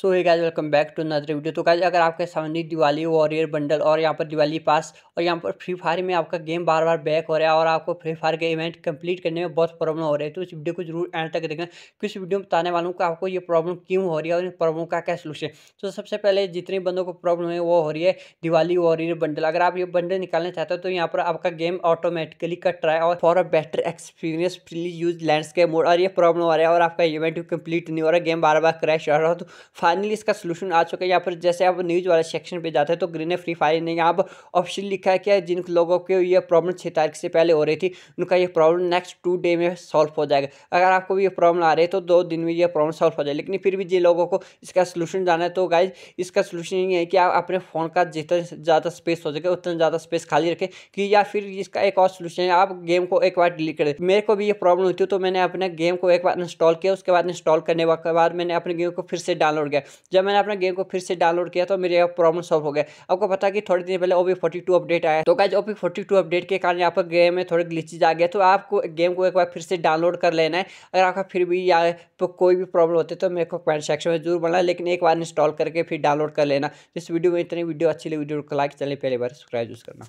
सो है guys welcome back to another video तो guys अगर आपके सामने दिवाली वॉरियर बंडल और यहाँ पर दिवाली पास और यहाँ पर फ्री फायर में आपका गेम बार बार बैक हो रहा है और आपको फ्री फायर के इवेंट कंप्लीट करने में बहुत प्रॉब्लम हो रही है तो इस वीडियो को जरूर एंड तक देखना किस वीडियो में बताने वालों को आपको ये प्रॉब्लम क्यों हो रही है और इन प्रॉब्लम का क्या सोल्यूशन तो सबसे पहले जितने बंदों को प्रॉब्लम है वो हो रही है दिवाली वॉरियर बंडल अगर आप ये बंडल निकालना चाहते हो तो यहाँ पर आपका गेम ऑटोमेटिकली कट रहा है और for a better experience please use landscape mode और ये प्रॉब्लम हो रहा है और आपका इवेंट कंप्लीट नहीं हो रहा है गेम बार बार क्रैश हो रहा है तो फाइनली इसका सोलूशन आ चुका है यहाँ पर जैसे आप न्यूज़ वाले सेक्शन पे जाते हैं तो ग्रीन फ्री फायर ने यहाँ पर ऑप्शन लिखा है कि जिन लोगों को ये प्रॉब्लम छः तारीख से पहले हो रही थी उनका ये प्रॉब्लम नेक्स्ट टू डे में सॉल्व हो जाएगा अगर आपको भी ये प्रॉब्लम आ रही है तो दो दिन में यह प्रॉब्लम सॉल्व हो जाएगा लेकिन फिर भी जिन लोगों को इसका सोल्यूशन जाना है तो गाइज इसका सोल्यूशन ये है कि आप अपने फ़ोन का जितना ज़्यादा स्पेस हो सके उतना ज़्यादा स्पेस खाली रखें कि या फिर इसका एक और सोल्यूशन है आप गेम को एक बार डिलीट करें मेरे को भी ये प्रॉब्लम होती है तो मैंने अपने गेम को एक बार इंस्टॉल किया उसके बाद इंस्टॉल करने के बाद मैंने अपने गेम को फिर से डाउनलोड किया गया जब मैंने अपने गेम को फिर से डाउनलोड किया तो मेरे प्रॉब्लम सॉल्व हो गया आपको पता कि थोड़ी देर पहले ओपी फोर्टी टू अपडेट आया तो guys OP forty two update के कारण यहाँ पर गेम में थोड़े ग्लिचेज आ गया तो आपको गेम को एक बार फिर से डाउनलोड कर लेना है अगर आपका फिर भी या तो कोई भी प्रॉब्लम होती है तो मेरे को कमेंट सेक्शन में जरूर बना लेकिन एक बार इंस्टॉल करके फिर डाउनलोड कर लेना इस वीडियो में इतनी वीडियो अच्छी लगी वीडियो को लाइक चलने पहले बार सब्सक्राइब यूज़ करना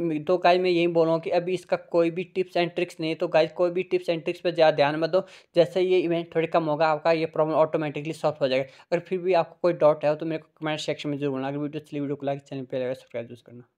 तो गाइज मैं यही बोल रहा हूँ कि अभी इसका कोई भी टिप्स एंड ट्रिक्स नहीं है तो गाइज कोई भी टिप्स एंड ट्रिक्स पर ज़्यादा ध्यान मत दो जैसे ये इवेंट थोड़ी कम होगा आपका ये प्रॉब्लम ऑटोमेटिकली सॉल्व हो जाएगा अगर फिर भी आपको कोई डाउट है तो मेरे को कमेंट सेक्शन में जरूर बोलना अगर वीडियो अच्छी वीडियो को लाइक चैनल पर सब्सक्राइब जरूर करना